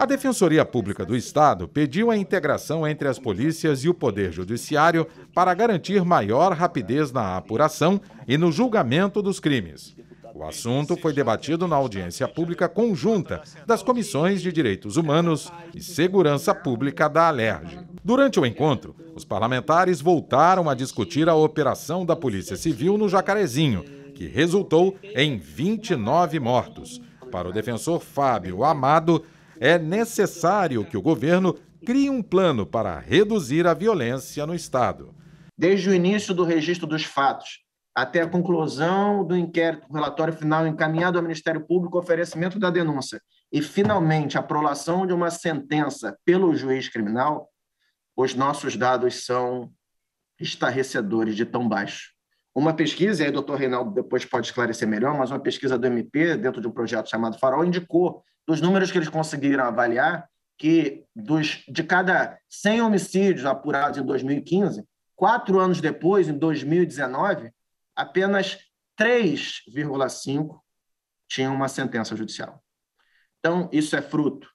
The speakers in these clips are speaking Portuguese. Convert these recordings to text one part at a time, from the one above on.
A Defensoria Pública do Estado pediu a integração entre as polícias e o Poder Judiciário para garantir maior rapidez na apuração e no julgamento dos crimes. O assunto foi debatido na audiência pública conjunta das Comissões de Direitos Humanos e Segurança Pública da Alerj. Durante o encontro, os parlamentares voltaram a discutir a operação da Polícia Civil no Jacarezinho, que resultou em 29 mortos. Para o defensor Fábio Amado, é necessário que o governo crie um plano para reduzir a violência no Estado. Desde o início do registro dos fatos até a conclusão do inquérito, relatório final encaminhado ao Ministério Público, oferecimento da denúncia e, finalmente, a prolação de uma sentença pelo juiz criminal, os nossos dados são estarrecedores de tão baixo. Uma pesquisa, e aí o doutor Reinaldo depois pode esclarecer melhor, mas uma pesquisa do MP, dentro de um projeto chamado Farol, indicou, dos números que eles conseguiram avaliar, que dos, de cada 100 homicídios apurados em 2015, quatro anos depois, em 2019, apenas 3,5 tinham uma sentença judicial. Então, isso é fruto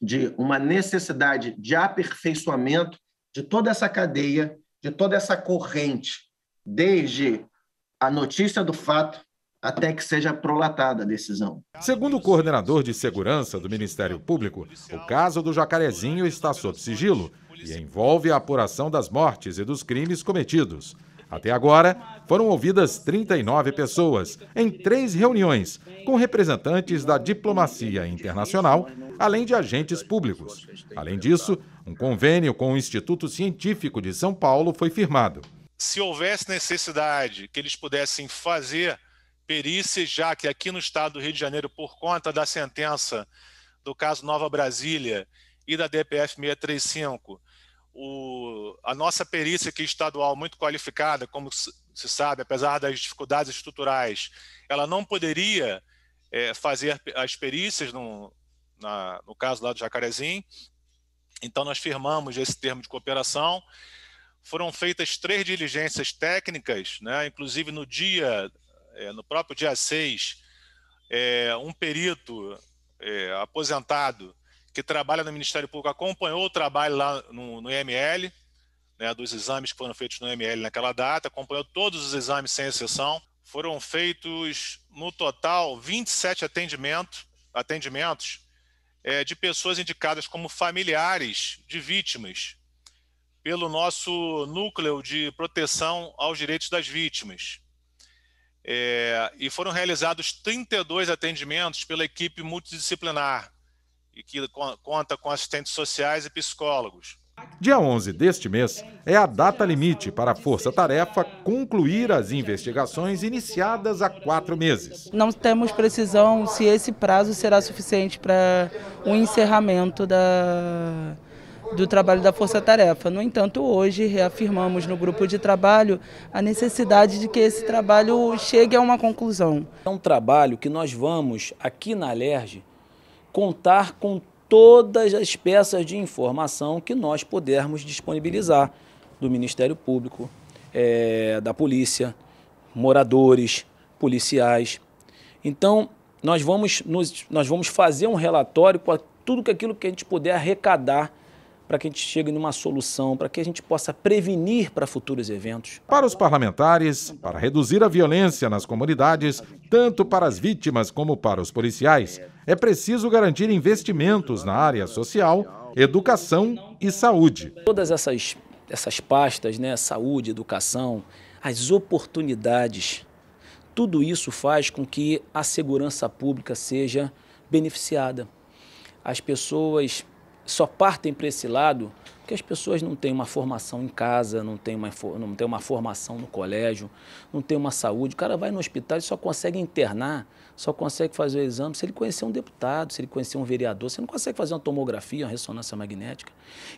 de uma necessidade de aperfeiçoamento de toda essa cadeia, de toda essa corrente desde a notícia do fato até que seja prolatada a decisão. Segundo o coordenador de segurança do Ministério Público, o caso do Jacarezinho está sob sigilo e envolve a apuração das mortes e dos crimes cometidos. Até agora, foram ouvidas 39 pessoas em três reuniões com representantes da diplomacia internacional, além de agentes públicos. Além disso, um convênio com o Instituto Científico de São Paulo foi firmado se houvesse necessidade que eles pudessem fazer perícia, já que aqui no estado do Rio de Janeiro, por conta da sentença do caso Nova Brasília e da DPF 635, o, a nossa perícia aqui estadual, muito qualificada, como se sabe, apesar das dificuldades estruturais, ela não poderia é, fazer as perícias no, na, no caso lá do Jacarezinho. Então, nós firmamos esse termo de cooperação foram feitas três diligências técnicas, né? inclusive no dia, é, no próprio dia 6, é, um perito é, aposentado que trabalha no Ministério Público acompanhou o trabalho lá no, no IML, né, dos exames que foram feitos no IML naquela data, acompanhou todos os exames sem exceção. Foram feitos, no total, 27 atendimento, atendimentos é, de pessoas indicadas como familiares de vítimas pelo nosso núcleo de proteção aos direitos das vítimas. É, e foram realizados 32 atendimentos pela equipe multidisciplinar, e que conta com assistentes sociais e psicólogos. Dia 11 deste mês é a data limite para a Força Tarefa concluir as investigações iniciadas há quatro meses. Não temos precisão se esse prazo será suficiente para o encerramento da, do trabalho da Força Tarefa. No entanto, hoje reafirmamos no grupo de trabalho a necessidade de que esse trabalho chegue a uma conclusão. É um trabalho que nós vamos, aqui na Alerj contar com todas as peças de informação que nós pudermos disponibilizar do Ministério Público, é, da polícia, moradores, policiais. Então, nós vamos, nos, nós vamos fazer um relatório com a, tudo aquilo que a gente puder arrecadar para que a gente chegue numa solução, para que a gente possa prevenir para futuros eventos. Para os parlamentares, para reduzir a violência nas comunidades, tanto para as vítimas como para os policiais, é preciso garantir investimentos na área social, educação e saúde. Todas essas, essas pastas, né, saúde, educação, as oportunidades, tudo isso faz com que a segurança pública seja beneficiada. As pessoas só partem para esse lado porque as pessoas não têm uma formação em casa, não têm uma, não têm uma formação no colégio, não têm uma saúde. O cara vai no hospital e só consegue internar, só consegue fazer o exame se ele conhecer um deputado, se ele conhecer um vereador. Você não consegue fazer uma tomografia, uma ressonância magnética.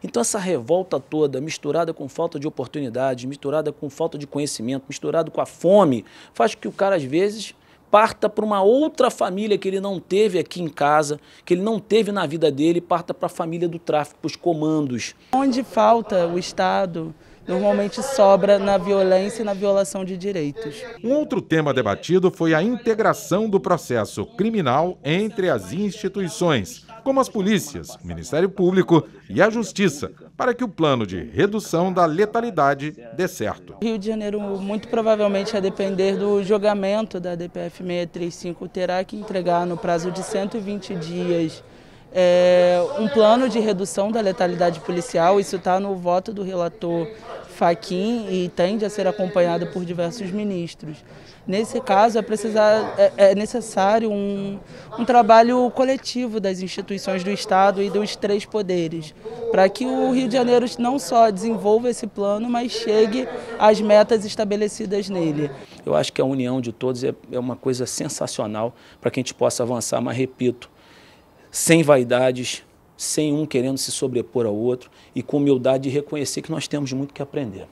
Então, essa revolta toda, misturada com falta de oportunidades, misturada com falta de conhecimento, misturada com a fome, faz com que o cara, às vezes, parta para uma outra família que ele não teve aqui em casa, que ele não teve na vida dele, parta para a família do tráfico, para os comandos. Onde falta o Estado, normalmente sobra na violência e na violação de direitos. Um outro tema debatido foi a integração do processo criminal entre as instituições como as polícias, o Ministério Público e a Justiça, para que o plano de redução da letalidade dê certo. Rio de Janeiro, muito provavelmente, a depender do julgamento da DPF 635, terá que entregar no prazo de 120 dias. É, um plano de redução da letalidade policial, isso está no voto do relator Faquim e tende a ser acompanhada por diversos ministros. Nesse caso, é, precisar, é, é necessário um, um trabalho coletivo das instituições do Estado e dos três poderes, para que o Rio de Janeiro não só desenvolva esse plano, mas chegue às metas estabelecidas nele. Eu acho que a união de todos é, é uma coisa sensacional para que a gente possa avançar, mas repito, sem vaidades, sem um querendo se sobrepor ao outro e com humildade de reconhecer que nós temos muito que aprender.